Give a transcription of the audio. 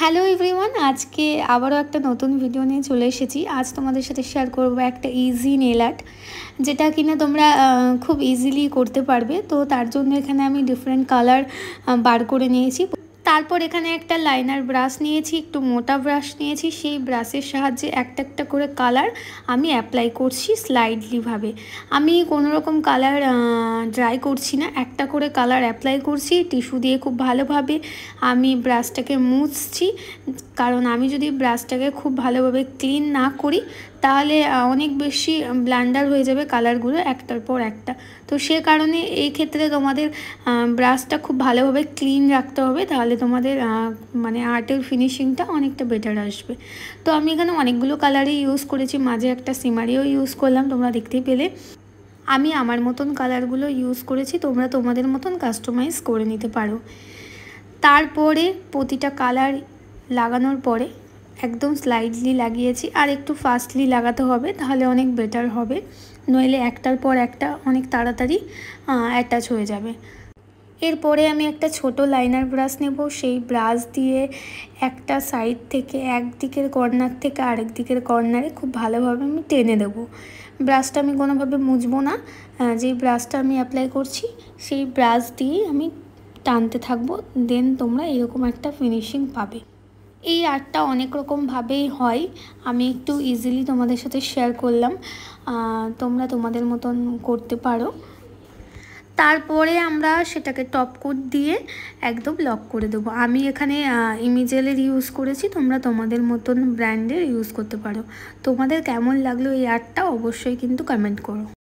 hello everyone আজকে আবারও একটা নতুন ভিডিও নিয়ে চলে এসেছি আজ তোমাদের সাথে শেয়ার করব একটা ইজি নেল আর্ট যেটা কিনা তোমরা খুব ইজিলি করতে পারবে তো তার জন্য এখানে আমি ডিফারেন্ট কালার বার করে নিয়েছি তারপর এখানে একটা লাইনার ব্রাশ নিয়েছি একটু মোটা ব্রাশ নিয়েছি সেই ব্রাশের সাহায্যে একটা একটা করে কালার আমি অ্যাপ্লাই করছি স্লাইডলিভাবে আমি কোনো রকম কালার ড্রাই করছি না একটা করে কালার অ্যাপ্লাই করছি টিস্যু দিয়ে খুব ভালোভাবে আমি ব্রাশটাকে মুছছি কারণ আমি যদি ব্রাশটাকে খুব ভালোভাবে ক্লিন না করি তাহলে অনেক বেশি ব্ল্যান্ডার হয়ে যাবে কালারগুলো একটার পর একটা তো সে কারণে এই ক্ষেত্রে তোমাদের ব্রাশটা খুব ভালোভাবে ক্লিন রাখতে হবে তাহলে তোমাদের মানে আর্টের ফিনিশিংটা অনেকটা বেটার আসবে তো আমি এখানে অনেকগুলো কালারই ইউজ করেছি মাঝে একটা সিমারিও ইউজ করলাম তোমরা দেখতেই পেলে আমি আমার মতন কালারগুলো ইউজ করেছি তোমরা তোমাদের মতন কাস্টমাইজ করে নিতে পারো তারপরে প্রতিটা কালার লাগানোর পরে একদম স্লাইডলি লাগিয়েছি আর একটু ফাস্টলি লাগাতে হবে তাহলে অনেক বেটার হবে নইলে একটার পর একটা অনেক তাড়াতাড়ি অ্যাটাচ হয়ে যাবে এরপরে আমি একটা ছোট লাইনার ব্রাশ নেব সেই ব্রাশ দিয়ে একটা সাইড থেকে এক দিকের কর্নার থেকে আরেক দিকের কর্নারে খুব ভালোভাবে আমি টেনে দেব ব্রাশটা আমি কোনোভাবে মুছবো না যেই ব্রাশটা আমি অ্যাপ্লাই করছি সেই ব্রাশ দিয়ে আমি টানতে থাকবো দেন তোমরা এরকম একটা ফিনিশিং পাবে এই আর্টটা অনেক রকমভাবেই হয় আমি একটু ইজিলি তোমাদের সাথে শেয়ার করলাম তোমরা তোমাদের মতন করতে পারো তারপরে আমরা সেটাকে টপ কোট দিয়ে একদম লক করে দেবো আমি এখানে ইমিজেলের ইউজ করেছি তোমরা তোমাদের মতন ব্র্যান্ডের ইউজ করতে পারো তোমাদের কেমন লাগলো এই আর্টটা অবশ্যই কিন্তু কমেন্ট করো